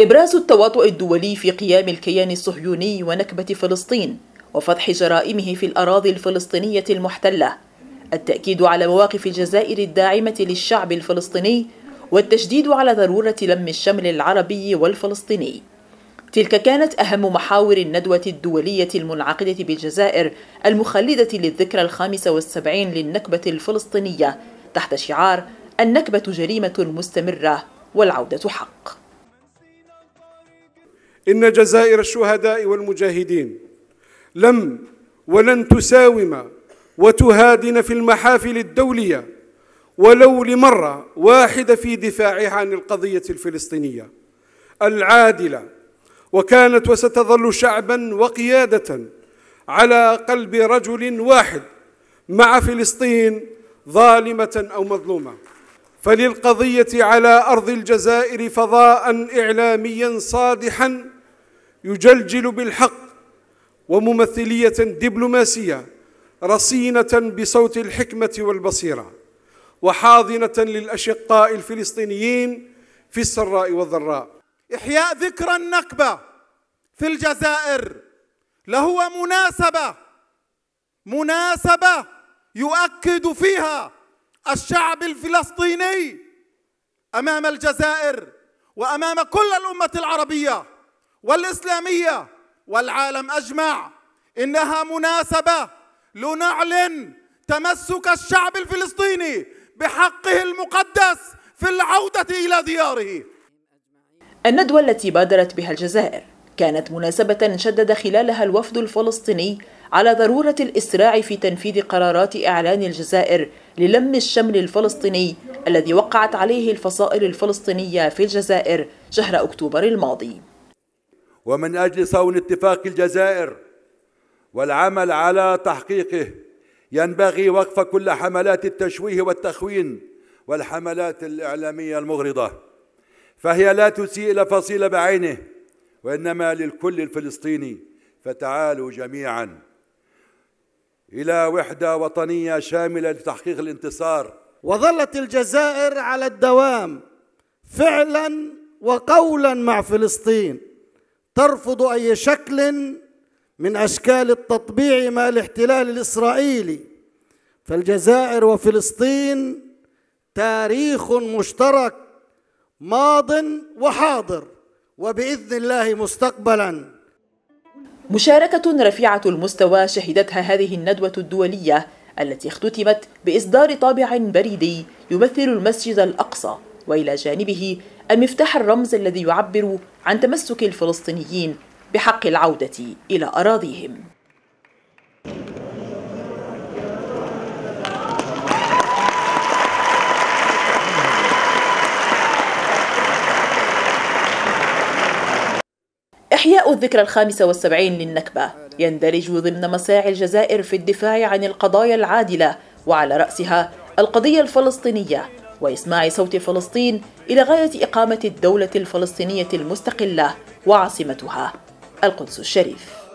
إبراز التواطؤ الدولي في قيام الكيان الصهيوني ونكبة فلسطين وفضح جرائمه في الأراضي الفلسطينية المحتلة التأكيد على مواقف الجزائر الداعمة للشعب الفلسطيني والتشديد على ضرورة لم الشمل العربي والفلسطيني تلك كانت أهم محاور الندوة الدولية المنعقدة بالجزائر المخلدة للذكرى الخامسة والسبعين للنكبة الفلسطينية تحت شعار النكبة جريمة مستمرة والعودة حق إن جزائر الشهداء والمجاهدين لم ولن تساوم وتهادن في المحافل الدولية ولو لمرة واحدة في دفاعها عن القضية الفلسطينية العادلة وكانت وستظل شعبا وقيادة على قلب رجل واحد مع فلسطين ظالمة أو مظلومة فللقضية على أرض الجزائر فضاء إعلاميا صادحا يجلجل بالحق وممثليه دبلوماسيه رصينه بصوت الحكمه والبصيره وحاضنه للاشقاء الفلسطينيين في السراء والضراء احياء ذكرى النكبه في الجزائر لهو مناسبه مناسبه يؤكد فيها الشعب الفلسطيني امام الجزائر وامام كل الامه العربيه والإسلامية والعالم أجمع إنها مناسبة لنعلن تمسك الشعب الفلسطيني بحقه المقدس في العودة إلى دياره الندوة التي بادرت بها الجزائر كانت مناسبة شدد خلالها الوفد الفلسطيني على ضرورة الإسراع في تنفيذ قرارات إعلان الجزائر للم الشمل الفلسطيني الذي وقعت عليه الفصائل الفلسطينية في الجزائر شهر أكتوبر الماضي ومن أجل صون اتفاق الجزائر والعمل على تحقيقه ينبغي وقف كل حملات التشويه والتخوين والحملات الإعلامية المغرضة فهي لا تسيء إلى فصيلة بعينه وإنما للكل الفلسطيني فتعالوا جميعا إلى وحدة وطنية شاملة لتحقيق الانتصار وظلت الجزائر على الدوام فعلا وقولا مع فلسطين ترفض اي شكل من اشكال التطبيع مع الاحتلال الاسرائيلي فالجزائر وفلسطين تاريخ مشترك ماض وحاضر وباذن الله مستقبلا مشاركة رفيعة المستوى شهدتها هذه الندوة الدولية التي اختتمت بإصدار طابع بريدي يمثل المسجد الأقصى وإلى جانبه المفتاح الرمز الذي يعبر عن تمسك الفلسطينيين بحق العودة إلى أراضيهم إحياء الذكرى الخامسة والسبعين للنكبة يندرج ضمن مساعي الجزائر في الدفاع عن القضايا العادلة وعلى رأسها القضية الفلسطينية وإسماع صوت فلسطين إلى غاية إقامة الدولة الفلسطينية المستقلة وعاصمتها القدس الشريف